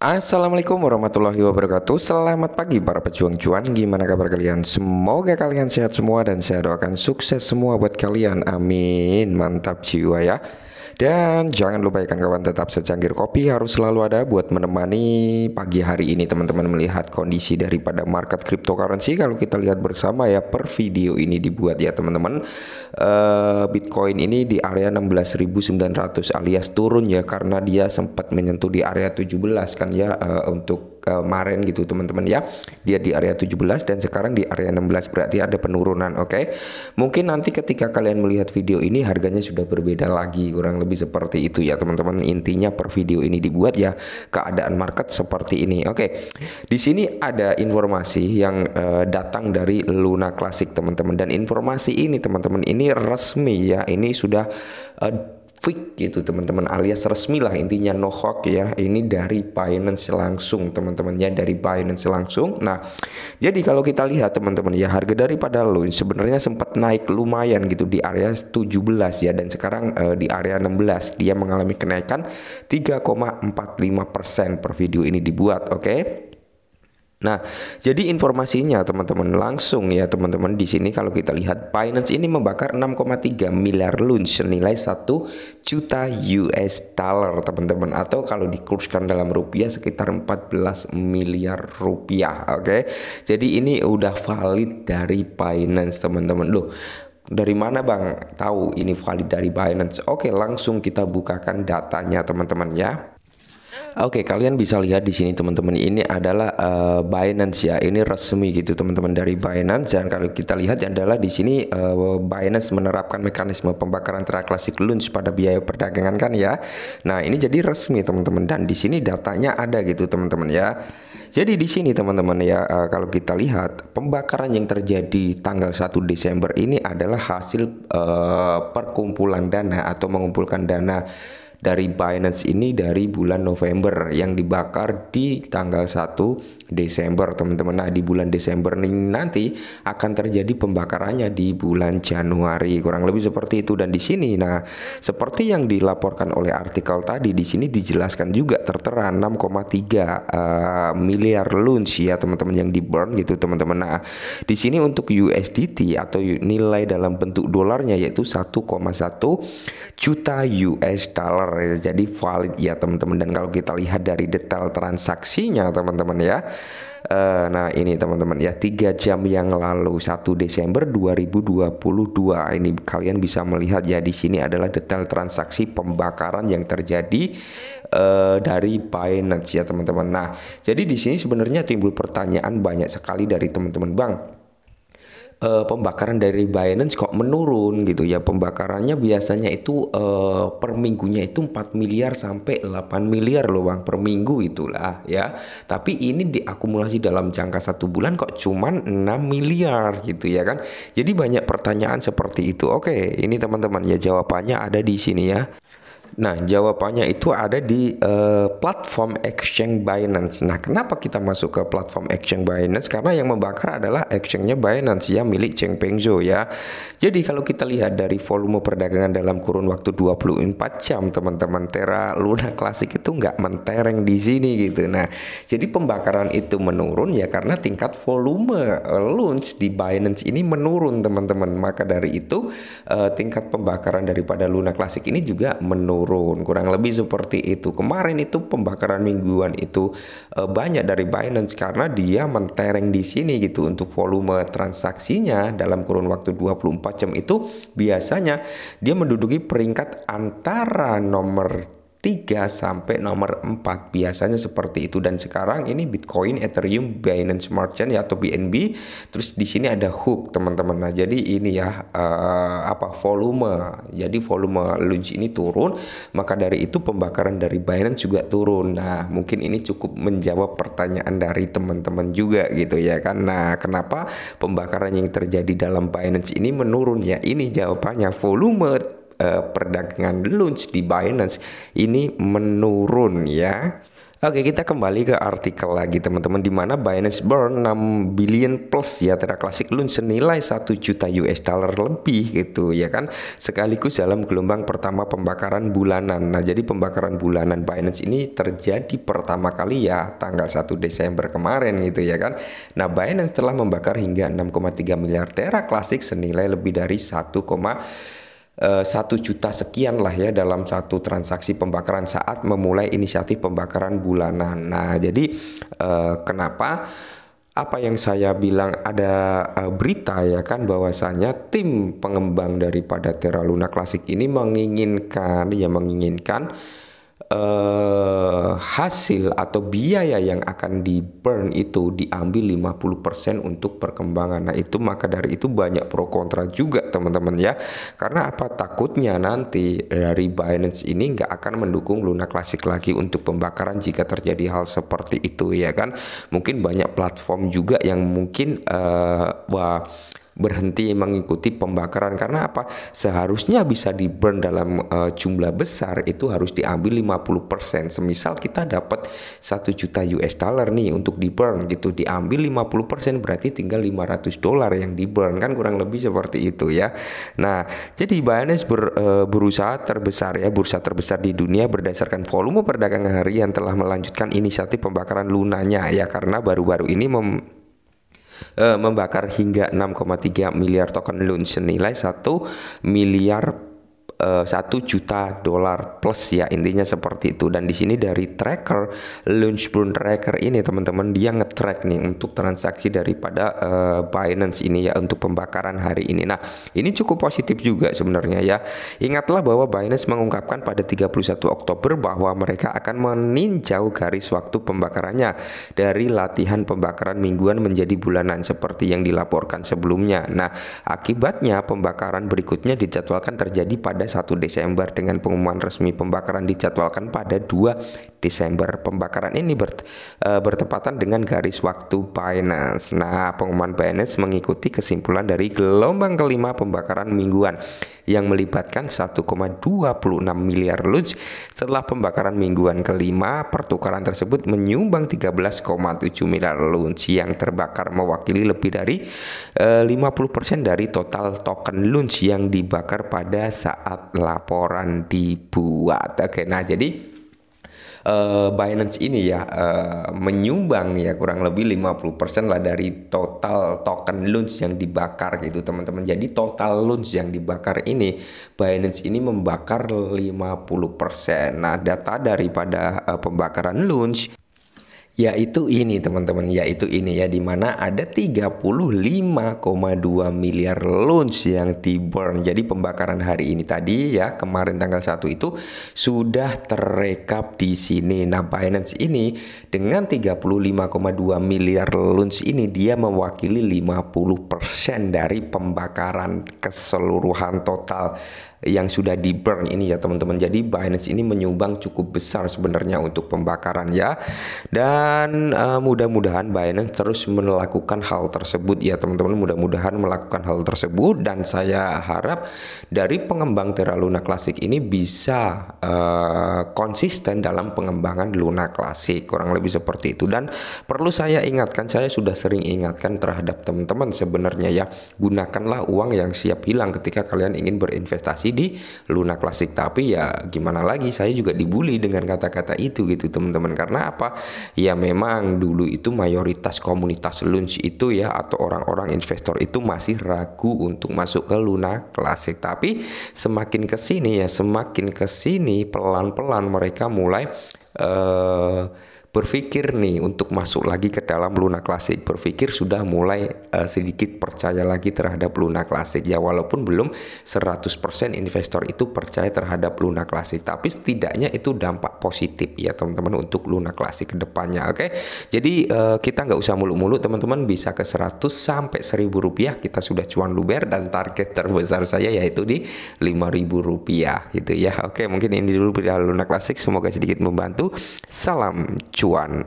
Assalamualaikum warahmatullahi wabarakatuh Selamat pagi para pejuang cuan Gimana kabar kalian? Semoga kalian sehat semua Dan saya doakan sukses semua buat kalian Amin Mantap jiwa ya dan jangan lupa ikan kawan tetap secangkir kopi harus selalu ada buat menemani pagi hari ini teman-teman melihat kondisi daripada market cryptocurrency kalau kita lihat bersama ya per video ini dibuat ya teman-teman uh, Bitcoin ini di area 16.900 alias turun ya karena dia sempat menyentuh di area 17 kan ya uh, untuk kemarin gitu teman-teman ya. Dia di area 17 dan sekarang di area 16 berarti ada penurunan, oke. Okay? Mungkin nanti ketika kalian melihat video ini harganya sudah berbeda lagi, kurang lebih seperti itu ya teman-teman. Intinya per video ini dibuat ya keadaan market seperti ini. Oke. Okay. Di sini ada informasi yang uh, datang dari Luna Classic teman-teman dan informasi ini teman-teman ini resmi ya. Ini sudah uh, fake gitu teman-teman alias resmi lah intinya no hoax ya ini dari Binance langsung teman-temannya dari Binance langsung nah jadi kalau kita lihat teman-teman ya harga daripada loan sebenarnya sempat naik lumayan gitu di area 17 ya dan sekarang eh, di area 16 dia mengalami kenaikan 3,45% per video ini dibuat oke okay? Nah, jadi informasinya teman-teman langsung ya teman-teman di sini kalau kita lihat Binance ini membakar 6,3 miliar loon senilai 1 juta US dollar teman-teman atau kalau dikurskan dalam rupiah sekitar 14 miliar rupiah, oke. Okay? Jadi ini udah valid dari Binance teman-teman. Loh, dari mana Bang tahu ini valid dari Binance? Oke, langsung kita bukakan datanya teman-teman ya. Oke, okay, kalian bisa lihat di sini teman-teman ini adalah uh, Binance ya. Ini resmi gitu teman-teman dari Binance dan kalau kita lihat adalah di sini uh, Binance menerapkan mekanisme pembakaran teraklasik Launch pada biaya perdagangan kan ya. Nah, ini jadi resmi teman-teman dan di sini datanya ada gitu teman-teman ya. Jadi di sini teman-teman ya uh, kalau kita lihat pembakaran yang terjadi tanggal 1 Desember ini adalah hasil uh, perkumpulan dana atau mengumpulkan dana dari Binance ini dari bulan November yang dibakar di tanggal 1 Desember teman-teman nah di bulan Desember ini nanti akan terjadi pembakarannya di bulan Januari kurang lebih seperti itu dan di sini nah seperti yang dilaporkan oleh artikel tadi di sini dijelaskan juga tertera 6,3 uh, eh, miliar lunch ya teman-teman yang di burn gitu teman-teman nah di sini untuk USDT atau nilai dalam bentuk dolarnya yaitu 1,1 juta US dollar dolar ya. jadi valid ya teman-teman dan kalau kita lihat dari detail transaksinya teman-teman ya uh, nah ini teman-teman ya tiga jam yang lalu 1 Desember 2022 ini kalian bisa melihat ya di sini adalah detail transaksi pembakaran yang terjadi uh, dari Binance ya teman-teman nah jadi di sini sebenarnya timbul pertanyaan banyak sekali dari teman-teman bang uh, pembakaran dari Binance kok menurun gitu ya pembakarannya biasanya itu uh, per minggunya itu 4 miliar sampai 8 miliar loh bang per minggu itulah ya tapi ini diakumulasi dalam jangka satu bulan kok cuman 6 miliar gitu ya kan jadi banyak pertanyaan seperti itu oke ini teman-teman ya jawabannya ada di sini ya Nah, jawabannya itu ada di uh, platform exchange Binance. Nah, kenapa kita masuk ke platform exchange Binance? Karena yang membakar adalah exchange-nya Binance ya milik Cheng Peng Zhou ya. Jadi kalau kita lihat dari volume perdagangan dalam kurun waktu 24 jam teman-teman Terra Luna Classic itu nggak mentereng di sini gitu. Nah, jadi pembakaran itu menurun ya karena tingkat volume eh, launch di Binance ini menurun teman-teman. Maka dari itu uh, tingkat pembakaran daripada Luna Classic ini juga menurun turun kurang lebih seperti itu kemarin itu pembakaran mingguan itu e, banyak dari Binance karena dia mentereng di sini gitu untuk volume transaksinya dalam kurun waktu 24 jam itu biasanya dia menduduki peringkat antara nomor 3 sampai nomor 4 biasanya seperti itu dan sekarang ini Bitcoin, Ethereum, Binance Smart Chain ya atau BNB terus di sini ada hook teman-teman nah jadi ini ya uh, apa volume jadi volume launch ini turun maka dari itu pembakaran dari Binance juga turun nah mungkin ini cukup menjawab pertanyaan dari teman-teman juga gitu ya kan nah kenapa pembakaran yang terjadi dalam Binance ini menurun ya ini jawabannya volume uh, perdagangan launch di Binance ini menurun ya. Oke, kita kembali ke artikel lagi teman-teman di mana Binance burn 6 billion plus ya Terra Classic Launch senilai 1 juta US dollar lebih gitu ya kan sekaligus dalam gelombang pertama pembakaran bulanan. Nah, jadi pembakaran bulanan Binance ini terjadi pertama kali ya tanggal 1 Desember kemarin gitu ya kan. Nah, Binance telah membakar hingga 6,3 miliar Terra Classic senilai lebih dari 1, Eh, satu juta sekian lah ya dalam satu transaksi pembakaran saat memulai inisiatif pembakaran bulanan. Nah, jadi uh, kenapa apa yang saya bilang ada uh, berita ya kan bahwasanya tim pengembang daripada Terra Luna Classic ini menginginkan ya menginginkan eh, hasil atau biaya yang akan di burn itu diambil 50% untuk perkembangan. Nah, itu maka dari itu banyak pro kontra juga teman-teman ya. Karena apa takutnya nanti dari Binance ini nggak akan mendukung Luna Classic lagi untuk pembakaran jika terjadi hal seperti itu ya kan. Mungkin banyak platform juga yang mungkin uh, wah berhenti mengikuti pembakaran karena apa seharusnya bisa di burn dalam uh, jumlah besar itu harus diambil 50% semisal kita dapat 1 juta US dollar nih untuk di burn gitu diambil 50% berarti tinggal 500 dolar yang di burn kan kurang lebih seperti itu ya nah jadi Binance ber, uh, berusaha terbesar ya bursa terbesar di dunia berdasarkan volume perdagangan harian telah melanjutkan inisiatif pembakaran lunanya ya karena baru-baru ini mem Eh, membakar hingga 6,3 miliar token Loon senilai 1 miliar Eh, satu juta dolar plus ya intinya seperti itu dan di sini dari tracker launch Launchburn tracker ini teman-teman dia ngetrack nih untuk transaksi daripada uh, Binance ini ya untuk pembakaran hari ini nah ini cukup positif juga sebenarnya ya ingatlah bahwa Binance mengungkapkan pada 31 Oktober bahwa mereka akan meninjau garis waktu pembakarannya dari latihan pembakaran mingguan menjadi bulanan seperti yang dilaporkan sebelumnya nah akibatnya pembakaran berikutnya dijadwalkan terjadi pada 1 Desember dengan pengumuman resmi pembakaran dijadwalkan pada 2 Desember. Pembakaran ini ber, e, eh, bertepatan dengan garis waktu Binance. Nah, pengumuman Binance mengikuti kesimpulan dari gelombang kelima pembakaran mingguan yang melibatkan 1,26 miliar luj. Setelah pembakaran mingguan kelima, pertukaran tersebut menyumbang 13,7 miliar luj yang terbakar mewakili lebih dari e, eh, 50% dari total token luj yang dibakar pada saat laporan dibuat. Oke, nah jadi uh, Binance ini ya uh, menyumbang ya kurang lebih 50% lah dari total token launch yang dibakar gitu teman-teman. Jadi total launch yang dibakar ini Binance ini membakar 50%. Nah, data daripada uh, pembakaran launch yaitu ini teman-teman yaitu ini ya dimana ada 35,2 miliar loans yang tiburn jadi pembakaran hari ini tadi ya kemarin tanggal 1 itu sudah terekap di sini nah Binance ini dengan 35,2 miliar loans ini dia mewakili 50% dari pembakaran keseluruhan total yang sudah di burn ini ya teman-teman. Jadi Binance ini menyumbang cukup besar sebenarnya untuk pembakaran ya. Dan uh, mudah-mudahan Binance terus melakukan hal tersebut ya teman-teman. Mudah-mudahan melakukan hal tersebut dan saya harap dari pengembang Terra Luna Classic ini bisa uh, konsisten dalam pengembangan Luna Classic. Kurang lebih seperti itu dan perlu saya ingatkan saya sudah sering ingatkan terhadap teman-teman sebenarnya ya. Gunakanlah uang yang siap hilang ketika kalian ingin berinvestasi di Luna Klasik tapi ya gimana lagi saya juga dibully dengan kata-kata itu gitu teman-teman karena apa ya memang dulu itu mayoritas komunitas lunch itu ya atau orang-orang investor itu masih ragu untuk masuk ke Luna Klasik tapi semakin kesini ya semakin kesini pelan-pelan mereka mulai eh uh, berpikir nih untuk masuk lagi ke dalam Luna Classic, berpikir sudah mulai uh, sedikit percaya lagi terhadap Luna Classic ya walaupun belum 100% investor itu percaya terhadap Luna Classic, tapi setidaknya itu dampak positif ya teman-teman untuk Luna Classic ke depannya. Oke. Jadi uh, kita nggak usah mulu-mulu teman-teman bisa ke 100 sampai 1000 rupiah kita sudah cuan luber dan target terbesar saya yaitu di 5000 rupiah gitu ya. Oke, mungkin ini dulu pilihan Luna Classic semoga sedikit membantu. Salam cuan